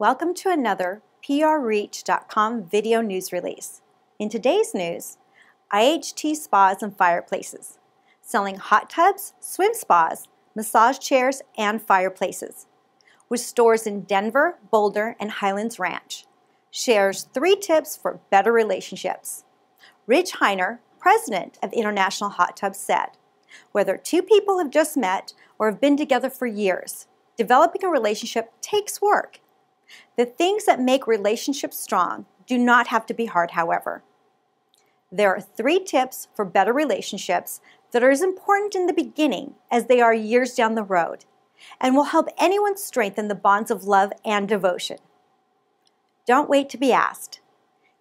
Welcome to another PRReach.com video news release. In today's news, IHT spas and fireplaces, selling hot tubs, swim spas, massage chairs, and fireplaces, with stores in Denver, Boulder, and Highlands Ranch. Shares three tips for better relationships. Rich Heiner, president of International Hot Tubs, said, whether two people have just met or have been together for years, developing a relationship takes work the things that make relationships strong do not have to be hard, however. There are three tips for better relationships that are as important in the beginning as they are years down the road and will help anyone strengthen the bonds of love and devotion. Don't wait to be asked.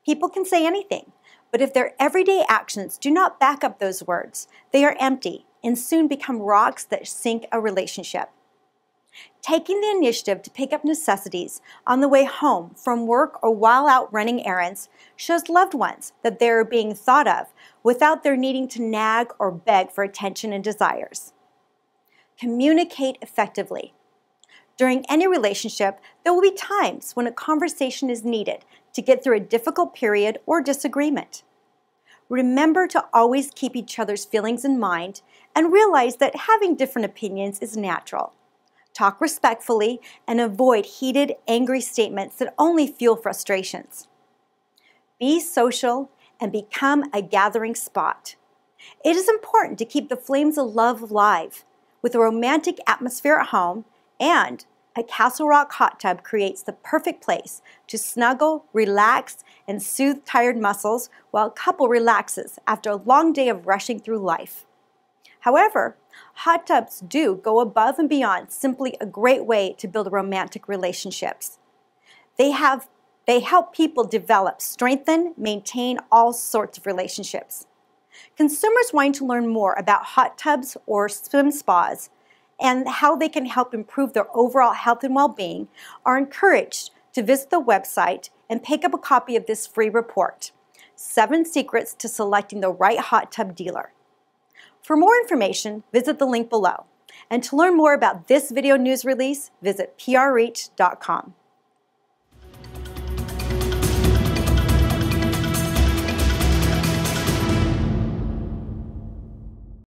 People can say anything, but if their everyday actions do not back up those words, they are empty and soon become rocks that sink a relationship. Taking the initiative to pick up necessities on the way home from work or while out running errands shows loved ones that they are being thought of without their needing to nag or beg for attention and desires. Communicate effectively. During any relationship, there will be times when a conversation is needed to get through a difficult period or disagreement. Remember to always keep each other's feelings in mind and realize that having different opinions is natural. Talk respectfully and avoid heated, angry statements that only fuel frustrations. Be social and become a gathering spot. It is important to keep the flames of love alive with a romantic atmosphere at home and a Castle Rock hot tub creates the perfect place to snuggle, relax, and soothe tired muscles while a couple relaxes after a long day of rushing through life. However, hot tubs do go above and beyond simply a great way to build romantic relationships. They have they help people develop, strengthen, maintain all sorts of relationships. Consumers wanting to learn more about hot tubs or swim spas and how they can help improve their overall health and well-being are encouraged to visit the website and pick up a copy of this free report, Seven Secrets to Selecting the Right Hot Tub Dealer. For more information, visit the link below. And to learn more about this video news release, visit prreach.com.